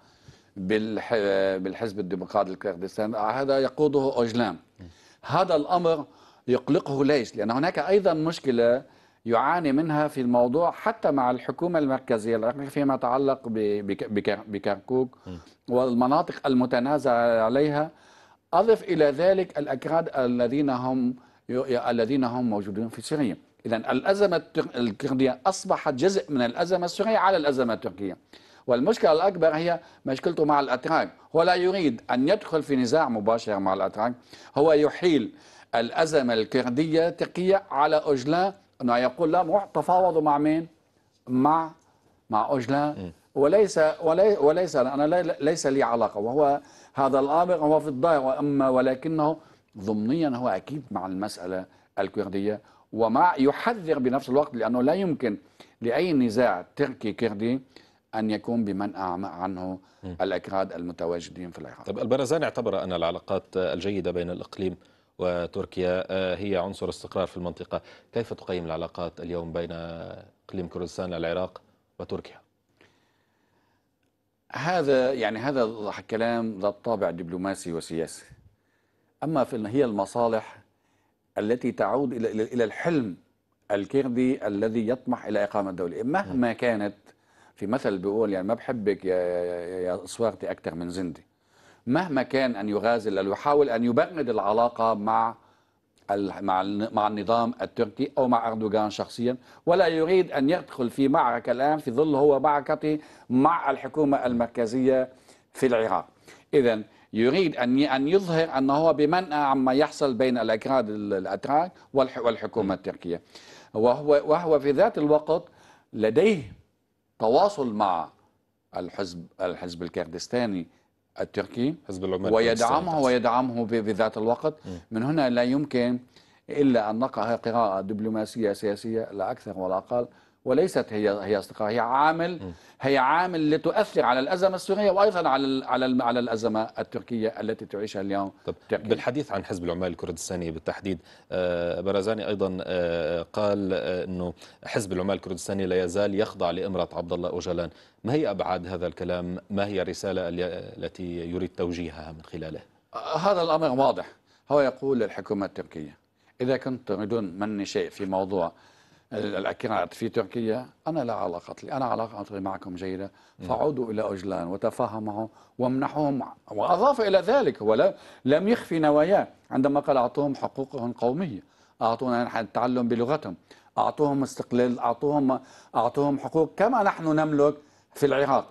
بالحزب الديمقراطي الكردستاني هذا يقوده أوجلام هذا الأمر يقلقه ليش؟ لأن هناك أيضا مشكلة يعاني منها في الموضوع حتى مع الحكومة المركزية فيما يتعلق بكركوك والمناطق المتنازع عليها أضف إلى ذلك الأكراد الذين هم الذين هم موجودون في سوريا إذا الأزمة الكردية أصبحت جزء من الأزمة السورية على الأزمة التركية والمشكلة الأكبر هي مشكلته مع الأتراك هو لا يريد أن يدخل في نزاع مباشر مع الأتراك هو يحيل الأزمة الكردية التركية على أجلة انه يقول لا تفاوضوا مع مين؟ مع مع اوجلان وليس ولي وليس انا ليس لي علاقه وهو هذا الامر هو في الضائع واما ولكنه ضمنيا هو اكيد مع المساله الكرديه ومع يحذر بنفس الوقت لانه لا يمكن لاي نزاع تركي كردي أن يكون بمنأى عنه الأكراد المتواجدين في العراق طيب البرزان اعتبر أن العلاقات الجيدة بين الإقليم وتركيا هي عنصر استقرار في المنطقة كيف تقيم العلاقات اليوم بين إقليم كردستان العراق وتركيا هذا يعني هذا كلام ذات طابع دبلوماسي وسياسي أما في هي المصالح التي تعود إلى إلى الحلم الكردي الذي يطمح إلى إقامة دولة مهما كانت في مثل بيقول يعني ما بحبك يا يا صوارتي أكثر من زندي مهما كان أن يغازل أو يحاول أن يبرد العلاقة مع مع مع النظام التركي او مع اردوغان شخصيا ولا يريد ان يدخل في معركه الان في ظل هو معركته مع الحكومه المركزيه في العراق. اذا يريد ان ان يظهر انه هو بمنأى عما يحصل بين الاكراد الاتراك والحكومه التركيه. وهو وهو في ذات الوقت لديه تواصل مع الحزب الحزب الكردستاني التركي حزب العمال ويدعمه ويدعمه بذات الوقت من هنا لا يمكن إلا أن نقع قراءة دبلوماسية سياسية لا أكثر ولا أقل وليست هي هي اصدقاء هي عامل هي عامل لتؤثر على الازمه السوريه وايضا على على على الازمه التركيه التي تعيشها اليوم طب بالحديث عن حزب العمال الكردستاني بالتحديد آه، برزاني ايضا آه، قال آه، انه حزب العمال الكردستاني لا يزال يخضع لامره عبد الله اوجلان ما هي ابعاد هذا الكلام ما هي الرساله التي يريد توجيهها من خلاله هذا الامر واضح هو يقول للحكومه التركيه اذا كنتم تريدون مني شيء في موضوع الاكراد في تركيا أنا لا علاقة لي أنا علاقتي معكم جيدة فعودوا إلى أجلان وتفاهموا وامنحوهم وأضاف إلى ذلك ولا لم يخفي نواياه عندما قال أعطوهم حقوقهم القومية أعطونا التعلم بلغتهم أعطوهم استقلال أعطوهم أعطوهم حقوق كما نحن نملك في العراق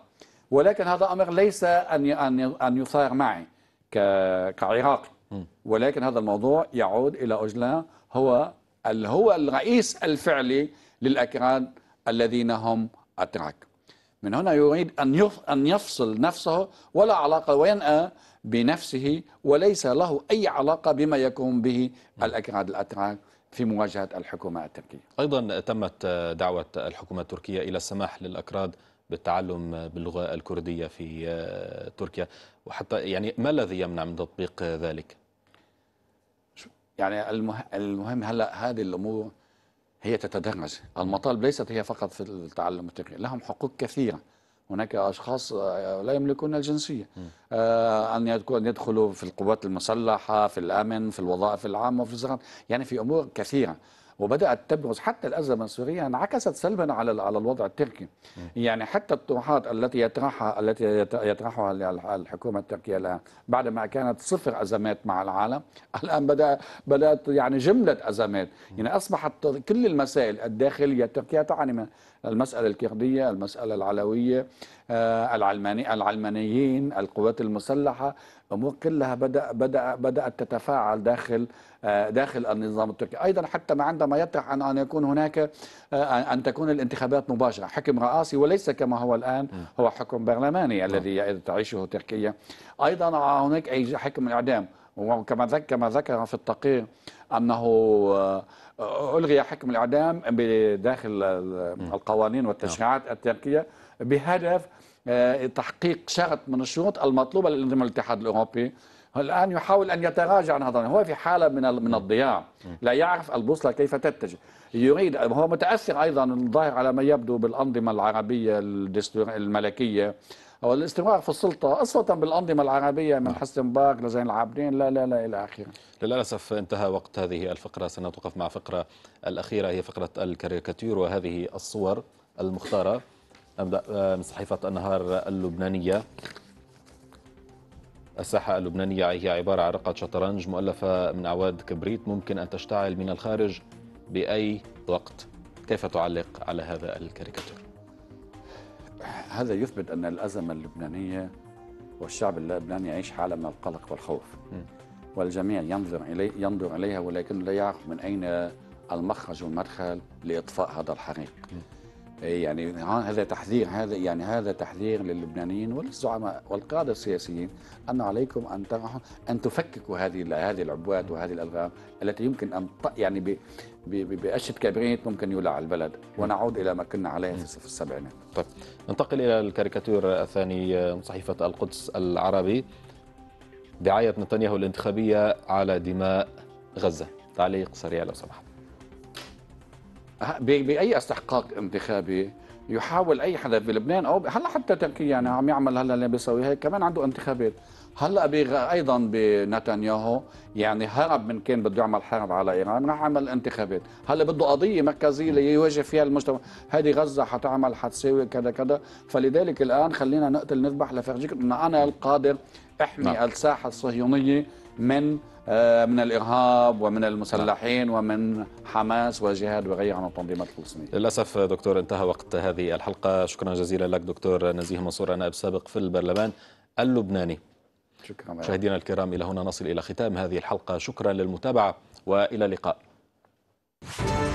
ولكن هذا أمر ليس أن أن يثار معي كعراقي ولكن هذا الموضوع يعود إلى أجلان هو اللي هو الرئيس الفعلي للأكراد الذين هم أتراك من هنا يريد أن أن يفصل نفسه ولا علاقة وينأى بنفسه وليس له أي علاقة بما يقوم به الأكراد الأتراك في مواجهة الحكومة التركية أيضا تمت دعوة الحكومة التركية إلى السماح للأكراد بالتعلم باللغة الكردية في تركيا وحتى يعني ما الذي يمنع من تطبيق ذلك؟ يعني المهم هلا هذه الامور هي تتدرج المطالب ليست هي فقط في التعلم التقني لهم حقوق كثيره هناك اشخاص آه، لا يملكون الجنسيه آه ان يدخلوا في القوات المسلحه في الامن في الوظائف العامه وفي الزراعه يعني في امور كثيره وبدات تبرز حتى الازمه السوريه انعكست سلبا على على الوضع التركي يعني حتى الطروحات التي يطرحها التي يطرحها الحكومه التركيه الان ما كانت صفر ازمات مع العالم الان بدا بدات يعني جمله ازمات يعني اصبحت كل المسائل الداخليه التركيه تعاني من المساله الكرديه المساله العلويه آه، العلماني العلمانيين القوات المسلحه امور كلها بدا بدا بدات تتفاعل داخل آه، داخل النظام التركي ايضا حتى ما عندما يطرح أن ان يكون هناك آه، ان تكون الانتخابات مباشره حكم رئاسي وليس كما هو الان هو حكم برلماني الذي تعيشه تركيا ايضا هناك اي حكم الاعدام وكما كما ذكر في التقرير انه آه، الغي حكم الاعدام بداخل القوانين والتشريعات نعم. التركيه بهدف آه، تحقيق شرط من الشروط المطلوبه للانضمام للاتحاد الاوروبي الان يحاول ان يتراجع عن هذا هو في حاله من من الضياع لا يعرف البوصله كيف تتجه يريد هو متاثر ايضا الظاهر على ما يبدو بالانظمه العربيه الدستور الملكيه او الاستمرار في السلطة أصلا بالأنظمة العربية من نعم. حسن مبارك لزين العابدين لا لا لا إلى آخره للأسف انتهى وقت هذه الفقرة سنتوقف مع فقرة الأخيرة هي فقرة الكاريكاتير وهذه الصور المختارة أبدأ آه، من صحيفة النهار اللبنانية الساحة اللبنانية هي عبارة عن رقة شطرنج مؤلفة من عواد كبريت ممكن أن تشتعل من الخارج بأي وقت كيف تعلق على هذا الكاريكاتور؟ هذا يثبت أن الأزمة اللبنانية والشعب اللبناني يعيش حالة من القلق والخوف والجميع ينظر, إلي ينظر إليها ولكن لا يعرف من أين المخرج والمدخل لإطفاء هذا الحريق م. إيه، يعني هذا تحذير هذا يعني هذا تحذير للبنانيين وللزعماء والقاده السياسيين ان عليكم ان تنحوا ان تفككوا هذه هذه العبوات وهذه الالغام التي يمكن ان يعني بأشد كبريت ممكن يولع البلد ونعود إلى ما كنا عليه في السبعينات طيب ننتقل إلى الكاريكاتير الثاني من صحيفة القدس العربي دعاية نتنياهو الانتخابية على دماء غزة تعليق سريع لو سمحت باي استحقاق انتخابي يحاول اي حدا بلبنان او هلا حتى تركيا يعني عم يعمل هلا اللي بيسوي هيك كمان عنده انتخابات هلا بيغ... ايضا بنتنياهو يعني هرب من كان بده يعمل حرب على ايران راح عمل انتخابات هلا بده قضيه مركزيه ليواجه فيها المجتمع هذه غزه حتعمل حتساوي كذا كذا فلذلك الان خلينا نقتل نذبح لفرجيك انه انا القادر احمي نعم. الساحه الصهيونيه من آه، من الارهاب ومن المسلحين نعم. ومن حماس وجهاد وغيرها من التنظيمات الفلسطينيه. للاسف دكتور انتهى وقت هذه الحلقه، شكرا جزيلا لك دكتور نزيه منصور نائب سابق في البرلمان اللبناني. شكرا مشاهدينا الكرام الى هنا نصل الى ختام هذه الحلقه، شكرا للمتابعه والى اللقاء.